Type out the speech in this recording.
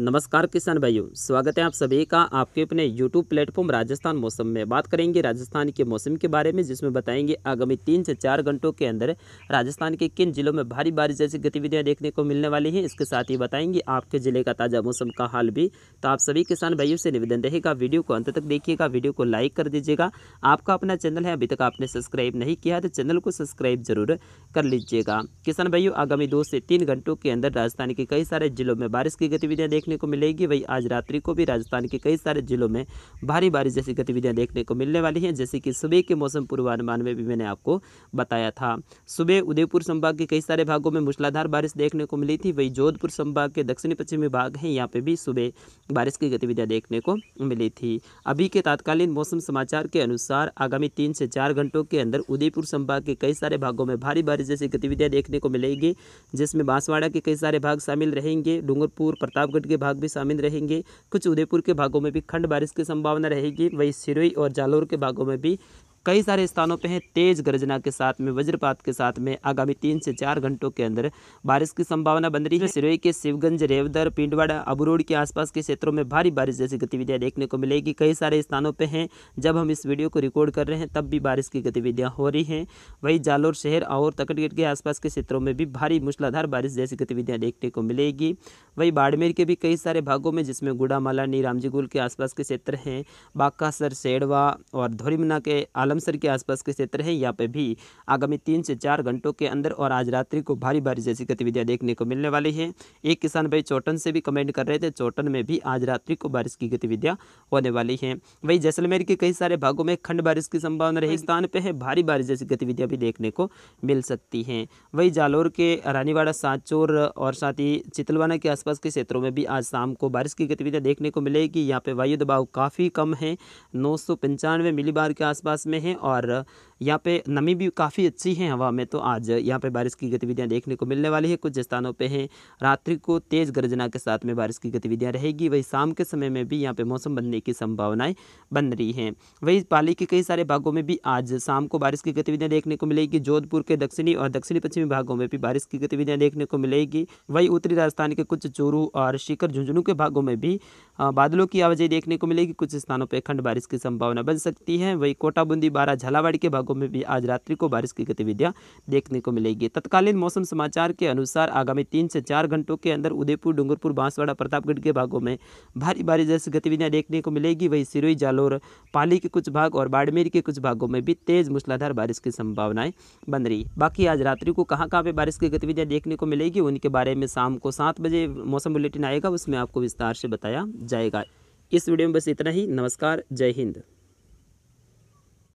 नमस्कार किसान भाइयों स्वागत है आप सभी का आपके अपने यूट्यूब प्लेटफॉर्म राजस्थान मौसम में बात करेंगे राजस्थान के मौसम के बारे में जिसमें बताएंगे आगामी तीन से चार घंटों के अंदर राजस्थान के किन जिलों में भारी बारिश जैसी गतिविधियां देखने को मिलने वाली हैं इसके साथ ही बताएंगे आपके ज़िले का ताज़ा मौसम का हाल भी तो आप सभी किसान भाइयों से निवेदन रहेगा वीडियो को अंत तक देखिएगा वीडियो को लाइक कर दीजिएगा आपका अपना चैनल है अभी तक आपने सब्सक्राइब नहीं किया तो चैनल को सब्सक्राइब जरूर कर लीजिएगा किसान भाइयों आगामी दो से तीन घंटों के अंदर राजस्थान के कई सारे जिलों में बारिश की गतिविधियाँ देखने को मिलेगी वही आज रात्रि को भी राजस्थान के कई सारे जिलों में भारी बारिश जैसी गतिविधियां देखने को मिलने वाली हैं जैसे कि सुबह के मौसम पूर्वानुमान में भी मैंने आपको बताया था सुबह उदयपुर संभाग के कई सारे भागों में मूसलाधार बारिश देखने को मिली थी वही जोधपुर संभाग के दक्षिणी पश्चिमी भाग हैं यहाँ पर भी सुबह बारिश की गतिविधियाँ देखने को मिली थी अभी के तात्कालीन मौसम समाचार के अनुसार आगामी तीन से चार घंटों के अंदर उदयपुर संभाग के कई सारे भागों में भारी बारिश जैसी गतिविधियाँ देखने को मिलेगी जिसमें बांसवाड़ा के कई सारे भाग शामिल रहेंगे डूंगरपुर प्रतापगढ़ के के भाग भी शामिल रहेंगे कुछ उदयपुर के भागों में भी खंड बारिश की संभावना रहेगी वहीं सिरोई और जालोर के भागों में भी कई सारे स्थानों पर हैं तेज़ गर्जना के साथ में वज्रपात के साथ में आगामी तीन से चार घंटों के अंदर बारिश की संभावना बन रही है सिरोई के शिवगंज रेवदर पिंडवाड़ा अबरोड के आसपास के क्षेत्रों में भारी बारिश जैसी गतिविधियाँ देखने को मिलेगी कई सारे स्थानों पर हैं जब हम इस वीडियो को रिकॉर्ड कर रहे हैं तब भी बारिश की गतिविधियाँ हो रही हैं वहीं जालोर शहर और तकटगढ़ के आसपास के क्षेत्रों में भी भारी मूसलाधार बारिश जैसी गतिविधियाँ देखने को मिलेगी वहीं बाड़मेर के भी कई सारे भागों में जिसमें गुड़ामाला नीरामजीगुल रामजीगुल के आसपास के क्षेत्र हैं बाकासर सेड़वा और धोरीमना के आलम बुलंदशहर के आसपास के क्षेत्र हैं यहाँ पे भी आगामी तीन से चार घंटों के अंदर और आज रात्रि को भारी बारिश जैसी गतिविधियाँ देखने को मिलने वाली है एक किसान भाई चौटन से भी कमेंट कर रहे थे चौटन में भी आज रात्रि को बारिश की गतिविधियाँ होने वाली हैं वही जैसलमेर के कई सारे भागों में खंड बारिश की संभावना रही स्थान पर है भारी बारिश जैसी गतिविधियाँ भी देखने को मिल सकती हैं वही जालोर के रानीवाड़ा सांचोर और साथ ही चितलवाना के आसपास के क्षेत्रों में भी आज शाम को बारिश की गतिविधियाँ देखने को मिलेगी यहाँ पे वायु दबाव काफ़ी कम है नौ सौ मिलीबार के आसपास में हैं और यहाँ पे नमी भी काफ़ी अच्छी है हवा में तो आज यहाँ पे बारिश की गतिविधियाँ देखने को मिलने वाली है कुछ स्थानों पे हैं रात्रि को तेज़ गर्जना के साथ में बारिश की गतिविधियाँ रहेगी वही शाम के समय में भी यहाँ पे मौसम बनने की संभावनाएं बन रही हैं वही पाली के कई सारे भागों में भी आज शाम को बारिश की गतिविधियाँ देखने को मिलेगी जोधपुर के दक्षिणी और दक्षिणी पश्चिमी भागों में भी बारिश की गतिविधियाँ देखने को मिलेगी वही उत्तरी राजस्थान के कुछ चूरू और शिखर झुंझुनू के भागों में भी बादलों की आवाजाही देखने को मिलेगी कुछ स्थानों पर खंड बारिश की संभावना बन सकती है वहीं कोटा बूंदी बारा झालावाड़ के भागों में भी आज रात्रि को बारिश की गतिविधियाँ देखने को मिलेगी तत्कालीन मौसम समाचार के अनुसार आगामी तीन से चार घंटों के अंदर उदयपुर डूंगरपुर बांसवाड़ा प्रतापगढ़ के भागों में भारी बारिश जैसी गतिविधियाँ देखने को मिलेगी वहीं सिरोई जालोर पाली के कुछ भाग और बाड़मेर के कुछ भागों में भी तेज़ मूसलाधार बारिश की संभावनाएं बन रही बाकी आज रात्रि को कहाँ कहाँ पर बारिश की गतिविधियाँ देखने को मिलेगी उनके बारे में शाम को सात बजे मौसम बुलेटिन आएगा उसमें आपको विस्तार से बताया जाएगा इस वीडियो में बस इतना ही नमस्कार जय हिंद